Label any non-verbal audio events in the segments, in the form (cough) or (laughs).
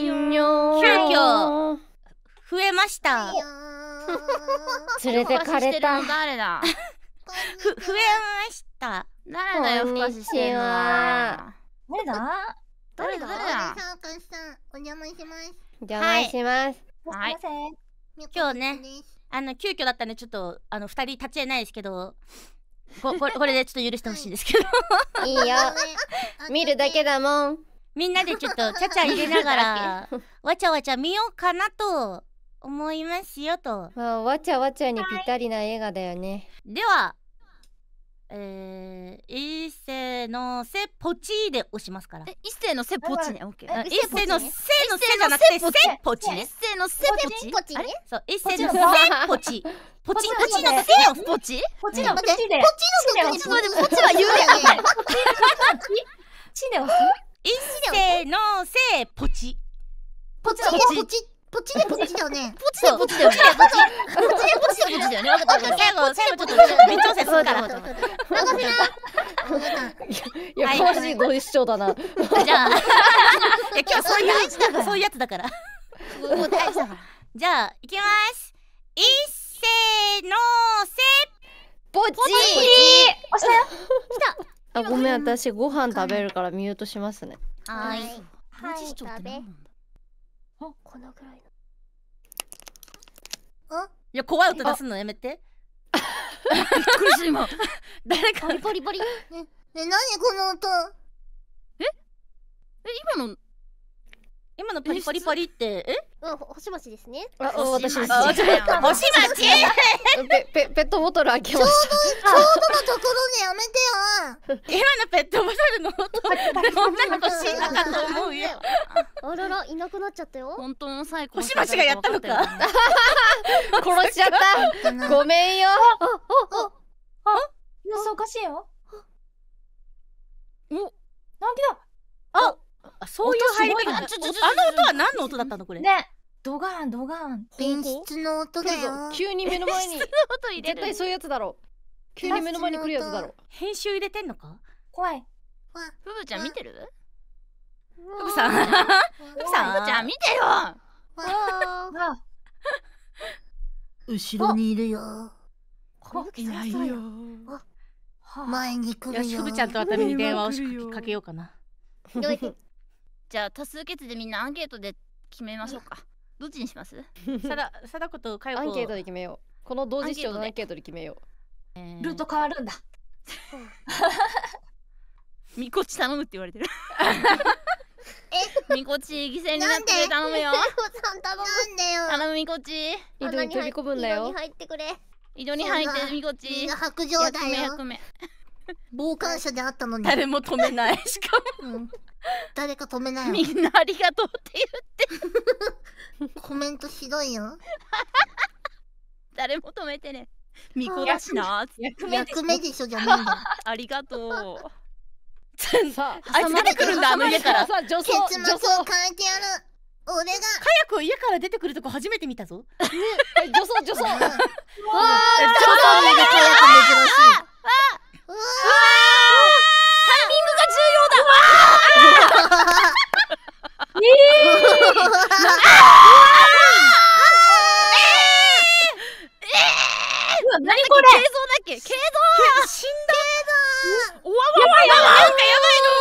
いよ急遽増えました (laughs) 連れてかれた誰だ (laughs) ふ増えました誰だよふかしして誰だ誰だ誰だお邪魔します邪魔します、はい、今日ねあの急遽だったんでちょっとあの二人立ち会えないですけどここれ (laughs) これでちょっと許してほしいですけど、はい、いいよ見るだけだもんみんなでちょっとちゃちゃ入れながら (laughs) わちゃわちゃ見ようかなと思いますよと、まあ、わちゃわちゃにぴったりな映画だよね、はい、ではえー、一斉のせポチで押しますから一斉のせポチねオッケー一斉のせのせじゃなくてせポチね一斉のせポチポチそう一斉のせポチポチポチのせをポチポチのポチでポチのポチでポチは言うねポチではせのせポチポチポチポチでポチだよね。ポチでポチだよね。ポチでポチでポチだよね。ちょご一緒じゃあ、いだだだから。じゃあ行きます。いっせーのせ。ポチ。ポチ。押したよ。来た。あごめん私ご飯食べるからミュートしますね。はい。はい、食べ。このぐらいの。いや、怖い音出すのやめて。びっくりした、今。(laughs) 誰か。ポリポリポリ。ね、ね、なにこの音。ええ、今の今のパリパリパリってえうん星々ですねあ私です星々ペペペットボトル開けましたちょうどのところでやめてよ今のペットボトルの音女の子死んだかと思うよあららいなくなっちゃったよ本当の最高星々がやったのか殺しちゃったごめんよああああ様子おかしいよおなんでだあそういう入り方あの音は何の音だったのこれねドガーンドガーン演出の音だよ急に目の前に絶対そういうやつだろ急に目の前に来るやつだろ編集入れてんのか怖いふぶちゃん見てるふぶさんふぶさんふぶちゃん見てよ後ろにいるよいないよ前に来るよふぶちゃんとりに電話をかけようかなどうやってじゃあ多数決でみんなアンケートで決めましょうか (laughs) どっちにしますさだ貞子と佳代子アンケートで決めようこの同時視聴のアンケートで決めよう、えー、ルート変わるんだ (laughs) みこち頼むって言われてるえみこち犠牲になって頼むよ頼むみこち井戸に飛び込むんだよ井戸に入ってくれ井戸に入ってみこち白状だよ役目役目傍観者であったのに誰も止めない (laughs) しかも、うん、誰か止めないみんなありがとうって言ってコメントひどいよ誰も止めてね巫女だしな役目でしょじゃねえんだありがとうさあいつ出てくるんだあの家からさ女装結末を変えてやる俺がカヤ子家から出てくるとこ初めて見たぞ。ね、女装女装。わあ、女装敬蔵だっけ敬蔵死んだおわわわわなんかやばいの生ま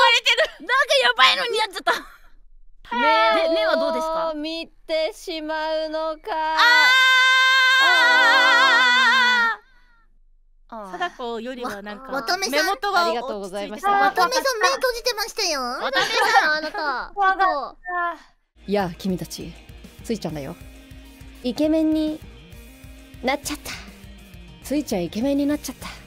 れてるなんかやばいのになっちゃった目目はどうですか見てしまうのかああ貞子よりはなんか目元はありがとうございました渡辺さん目閉じてましたよ渡辺さんあなた怖かったいや君たちついちゃんだよイケメンになっちゃったついちゃイケメンになっちゃった